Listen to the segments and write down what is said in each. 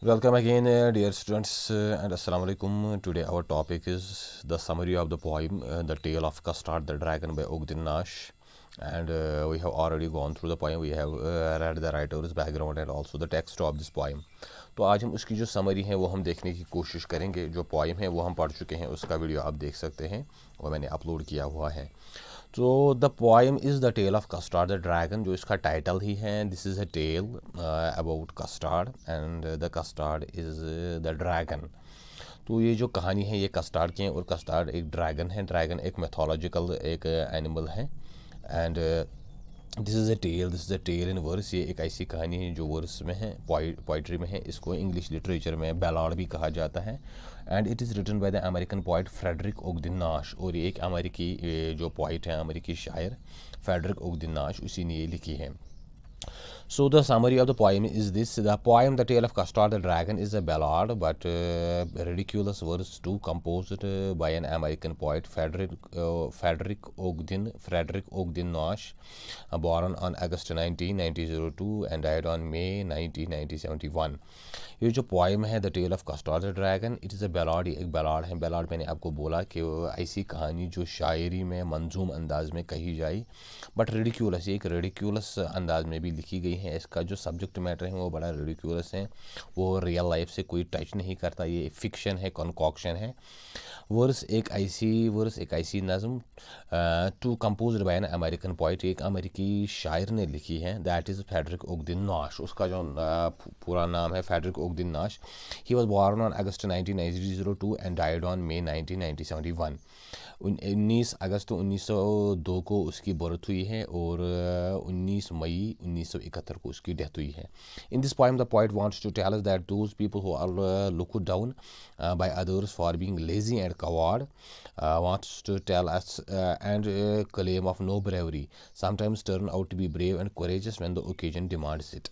Welcome again uh, dear students uh, and assalamu alaikum. Today our topic is the summary of the poem uh, The Tale of Custard the Dragon by Ogden Nash. and uh, we have already gone through the poem we have uh, read the writer's background and also the text of this poem तो आज हम उसकी जो summary है वो हम देखने की कोशिश करेंगे जो पोइम है वो हम पढ़ चुके हैं उसका वीडियो आप देख सकते हैं वो मैंने अपलोड किया हुआ है तो the poem is the tale of Custard the dragon जो इसका टाइटल ही है this is a tale about Custard and the Custard is the dragon तो ये जो कहानी है ये कस्टार्ड की है और कस्टार्ड एक ड्रैगन है ड्रैगन एक मैथोलॉजिकल एक एनिमल uh, है and this is a tale this is a tale in verse ये एक ऐसी कहानी है जो वर्स में है पोइट्री में है इसको इंग्लिश लिटरेचर में बैलाड भी कहा जाता है and it is written by the American poet Frederick Ogden Nash और ये एक अमेरिकी जो पोइट है अमेरिकी शायर फ्रेडरिक ओगदिन नाश उसी ने ये लिखी है So the summary of the poem is this: the poem "The Tale of Castor the Dragon" is a ballad, but uh, ridiculous verse to composed uh, by an American poet, Frederick uh, Frederick Ogden Frederick Ogden Nash, born on August 19, 1902, and died on May 19, 1971. ye jo poem hai "The Tale of Castor the Dragon" it is a ballad, ek ballad hai ballad maine aapko bola ki aisi kahani jo shayari mein manzoom andaaz mein kahi jaye but ridiculous ek ridiculous andaaz mein भी भी लिखी गई हैं इसका जो subject matter है वो बड़ा रेडिक्यूलस है वो रियल लाइफ से कोई टच नहीं करता ये फिक्शन है कॉन्कॉक्शन है वर्स एक ऐसी वर्स एक ऐसी नज़म to compose by an American poet एक अमेरिकी शायर ने लिखी है दैट इज़ फेडरिक उगदिन नाश उसका जो पूरा नाम है Frederick Ogden Nash he was born on August nineteen zero two and died on May nineteen उन्नीस अगस्त 1902 को उसकी बर्थ हुई है और 19 मई 1971 को उसकी डेथ हुई है in this point the poet wants to tell that those people who are look down by others for being lazy and coward wants to tell us and claim of no bravery sometimes turn out to be brave and courageous when the occasion demands it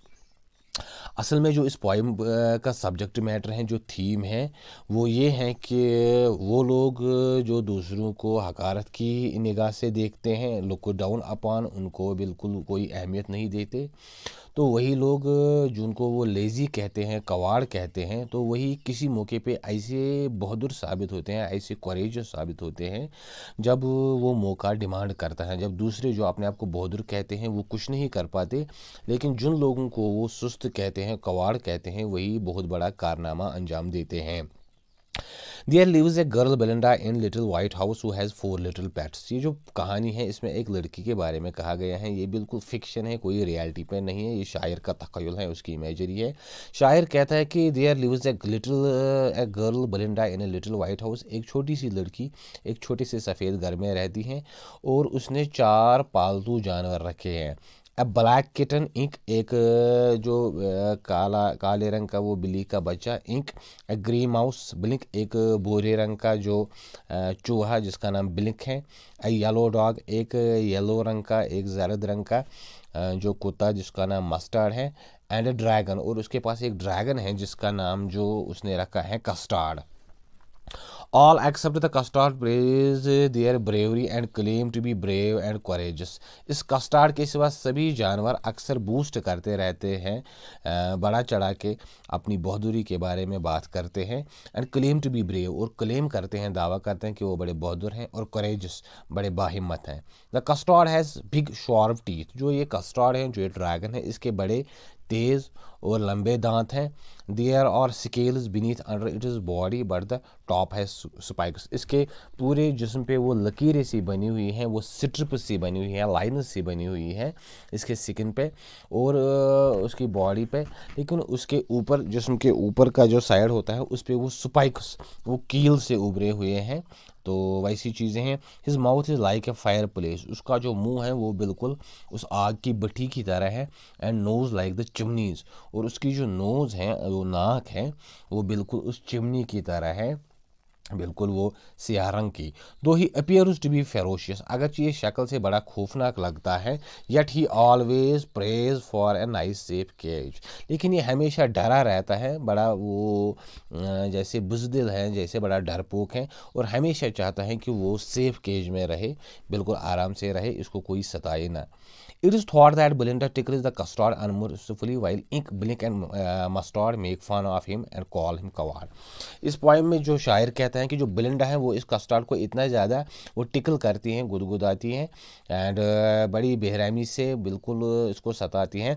असल में जो इस poem का subject matter है जो theme है वो ये है कि वो लोग जो दूसरों को हकारत की निगाह से देखते हैं लुक डाउन अपान उनको बिल्कुल कोई अहमियत नहीं देते तो वही लोग जिनको वो लेज़ी कहते हैं कवाड़ कहते हैं तो वही किसी मौके पे ऐसे बहादुर साबित होते हैं ऐसे करेज साबित होते हैं जब वो मौका डिमांड करता है जब दूसरे जो अपने आप को बहादुर कहते हैं वो कुछ नहीं कर पाते लेकिन जिन लोगों को वो सुस्त कहते हैं कवाड़ कहते हैं वही बहुत बड़ा कारनामा अंजाम देते हैं there lives a girl Belinda in little white house who has four little pets ये जो कहानी है इसमें एक लड़की के बारे में कहा गया है ये बिल्कुल फिक्शन है कोई रियलिटी पे नहीं है ये शायर का तखयल है उसकी इमेजरी है शायर कहता है कि there lives a little a girl Belinda in a little white house एक छोटी सी लड़की एक छोटे से सफ़ेद घर में रहती हैं और उसने चार पालतू जानवर रखे हैं अब ब्लैक किटन इंक एक जो काला काले रंग का वो बिल्ली का बच्चा इंक ग्रीन माउस ब्लिंक एक भूरे रंग का जो चूहा जिसका नाम ब्लिंक है येलो डॉग एक येलो रंग का एक जरद रंग का जो कुत्ता जिसका नाम मस्टर्ड है एंड ड्रैगन और उसके पास एक ड्रैगन है जिसका नाम जो उसने रखा है Custard all except the custard praise their bravery and claim to be brave and courageous. इस कस्टार्ड के सिवा सभी जानवर अक्सर बूस्ट करते रहते हैं बड़ा चढ़ा के अपनी बहादुरी के बारे में बात करते हैं and claim to be brave और क्लेम करते हैं दावा करते हैं कि वो बड़े बहादुर हैं और करेजस बड़े बाहिम्मत हैं the Custard has big sharp teeth जो ये कस्टार्ड हैं जो ये ड्रैगन है इसके बड़े तेज़ और लंबे दांत हैं देयर और scales beneath under it is body but the top है स्पाइक्स इसके पूरे जिसम पे वो लकीरें सी बनी हुई हैं वो स्ट्रिप सी बनी हुई है लाइन सी बनी हुई है इसके स्किन पे और उसकी बॉडी पे लेकिन उसके ऊपर जिसम के ऊपर का जो साइड होता है उस पर वो स्पाइक्स वो कील से उभरे हुए हैं तो वैसी चीज़ें हैं his mouth is like a fireplace उसका जो मुंह है वो बिल्कुल उस आग की भट्टी की तरह है and nose like the chimneys और उसकी जो नोज़ है वो नाक है वो बिल्कुल उस चिमनी की तरह है बिल्कुल वो सियाह रंग की though he appears to be ferocious अगर ये शक्ल से बड़ा खौफनाक लगता है yet he always prays for a nice safe cage लेकिन ये हमेशा डरा रहता है बड़ा वो जैसे बुजदिल है जैसे बड़ा डरपोक है और हमेशा चाहता है कि वो सेफ केज में रहे बिल्कुल आराम से रहे इसको कोई सताए ना It is thought that Belinda tickles the custard unmercifully while Ink, Blink and uh, Mustard make fun of him and call him coward. इस पॉइंट में जो शायर कहते हैं कि जो बिलिंडा है वो इस कस्टर्ड को इतना ज़्यादा वो टिकल करती हैं गुदगुदाती हैं एंड uh, बड़ी बेहरहमी से बिल्कुल इसको सताती हैं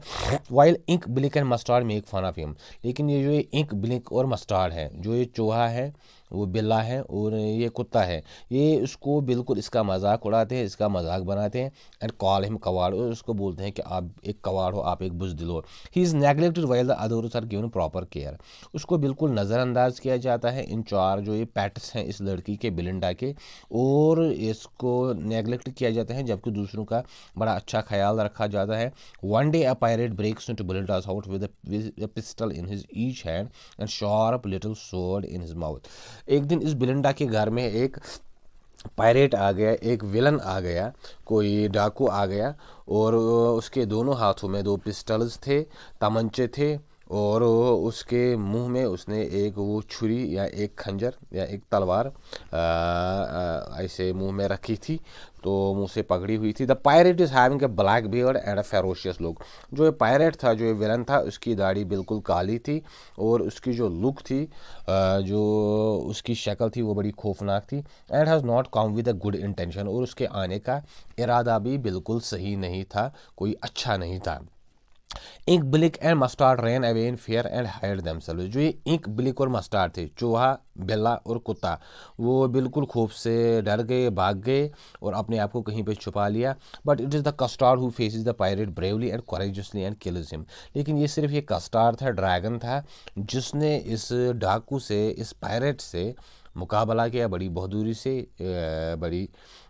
while Ink Blink and Mustard make fun of him लेकिन ये जो ये इंक ब्लिक और मस्टार्ड है जो ये चूहा है वो बिल्ला है और ये कुत्ता है ये उसको बिल्कुल इसका मजाक उड़ाते हैं इसका मजाक बनाते हैं एंड कॉल हिम कवाड़ उसको बोलते हैं कि आप एक कवाड़ हो आप एक बुजदिल हो he is neglected while the other are given proper care उसको बिल्कुल नज़रअंदाज किया जाता है इन चार जो ये पैट्स हैं इस लड़की के बिलिंडा के और इसको नेगलेक्ट किया जाता है जबकि दूसरों का बड़ा अच्छा ख्याल रखा जाता है one day a pirate breaks to Belinda's house with pistol in his each hand and sharp little sword in his mouth एक दिन इस बिलिंडा के घर में एक पायरेट आ गया एक विलन आ गया कोई डाकू आ गया और उसके दोनों हाथों में दो पिस्टल्स थे तमंचे थे और उसके मुंह में उसने एक वो छुरी या एक खंजर या एक तलवार ऐसे मुंह में रखी थी तो मुँह से पकड़ी हुई थी the pirate is having a black beard and a ferocious look जो ये पायरेट था जो ये विलन था उसकी दाढ़ी बिल्कुल काली थी और उसकी जो लुक थी जो उसकी शक्ल थी वो बड़ी खौफनाक थी and has not come with a good intention और उसके आने का इरादा भी बिल्कुल सही नहीं था कोई अच्छा नहीं था Ink Blink and Mustard ran away in fear and hide selves जो ये इंक ब्लिक और मस्टार्ड थे चूहा बेला और कुत्ता वो बिल्कुल खूब से डर गए भाग गए और अपने आप को कहीं पे छुपा लिया but it is the Custard who faces the pirate bravely and courageously and kills him लेकिन ये सिर्फ ये कस्टार था ड्रैगन था जिसने इस डाकू से इस पायरेट से मुकाबला किया बड़ी बहादुरी से बड़ी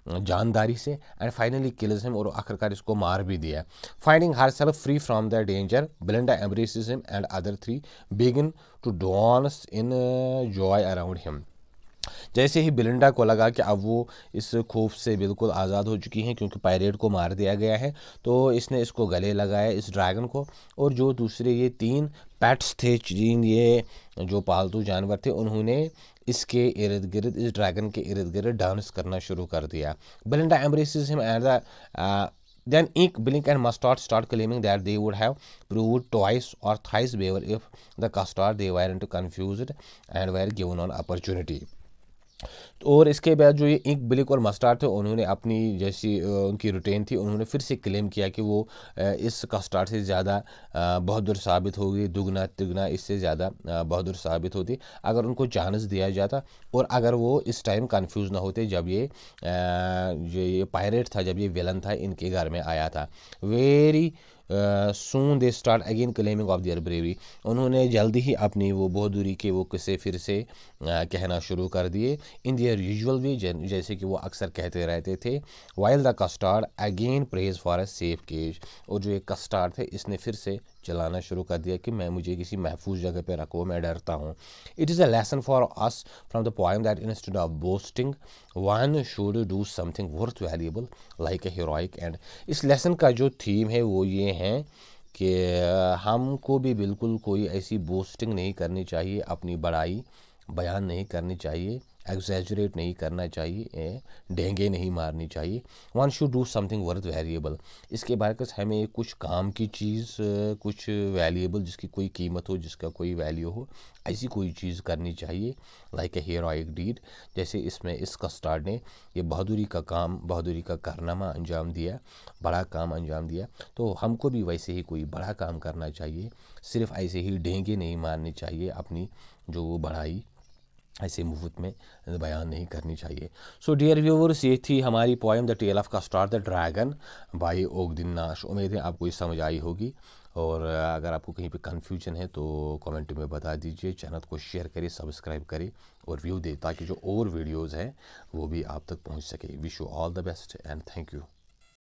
जानदारी से एंड फाइनली किल्स हिम और आखिरकार इसको मार भी दिया finding herself free from the danger Belinda embraces him and other three begin to dance in joy around him जैसे ही बिलिंडा को लगा कि अब वो इस खौफ से बिल्कुल आज़ाद हो चुकी हैं क्योंकि पायरेट को मार दिया गया है तो इसने इसको गले लगाया इस ड्रैगन को और जो दूसरे ये तीन पैट्स थे चीन ये जो पालतू जानवर थे उन्होंने इसके इर्द गिर्द इस ड्रैगन के इर्द गिर्द डांस करना शुरू कर दिया Belinda embraces him at the Then Ink, Blink and Mustard start claiming that they would have proved twice or thrice braver if the customer they weren't confused and were given an opportunity. और इसके बाद जो ये ink bleak और मस्टार थे उन्होंने अपनी जैसी उनकी रूटीन थी उन्होंने फिर से क्लेम किया कि वो इस कस्टार्ड से ज़्यादा बहादुर साबित होगी दुगना तिगना इससे ज़्यादा बहादुर साबित होती अगर उनको चांस दिया जाता और अगर वो इस टाइम कंफ्यूज ना होते जब ये जो ये पायरेट था जब ये विलन था इनके घर में आया था very soon they start again claiming of their bravery उन्होंने जल्दी ही अपनी वो बहादुरी के वो किस्से फिर से कहना शुरू कर दिए इन दियर यूजल वे जैसे कि वो अक्सर कहते रहते थे while the Custard again prays for a safe cage और जो एक कस्टार्ड थे इसने फिर से चलाना शुरू कर दिया कि मैं मुझे किसी महफूज जगह पे रखो मैं डरता हूँ it is a lesson for us from the point that instead of boasting one should do something worth valuable like a heroic and इस लेसन का जो थीम है वो ये है कि uh, हमको भी बिल्कुल कोई ऐसी बोस्टिंग नहीं करनी चाहिए अपनी बड़ाई बयान नहीं करनी चाहिए एग्जैजरेट नहीं करना चाहिए ढेंगे नहीं मारनी चाहिए one should do something worth variable इसके बरकस हमें कुछ काम की चीज़ कुछ वैल्यूएबल जिसकी कोई कीमत हो जिसका कोई वैल्यू हो ऐसी कोई चीज़ करनी चाहिए लाइक ए हीरोइक डीड जैसे इसमें इस कस्टार्ड ने ये बहादुरी का काम बहादुरी का कारनामा अंजाम दिया बड़ा काम अंजाम दिया तो हमको भी वैसे ही कोई बड़ा काम करना चाहिए सिर्फ ऐसे ही ढेंगे नहीं मारने चाहिए अपनी जो वो बढ़ाई ऐसे मुफ्त में बयान नहीं करनी चाहिए सो डियर व्यूवर्स ये थी हमारी poem the tale of Custard the dragon by दिन नाश उम्मीद है आपको ये समझ आई होगी और अगर आपको कहीं पे कन्फ्यूजन है तो कमेंट में बता दीजिए चैनल को शेयर करें सब्सक्राइब करें और व्यू दे ताकि जो और वीडियोज़ हैं वो भी आप तक पहुँच सके wish you all the best and thank you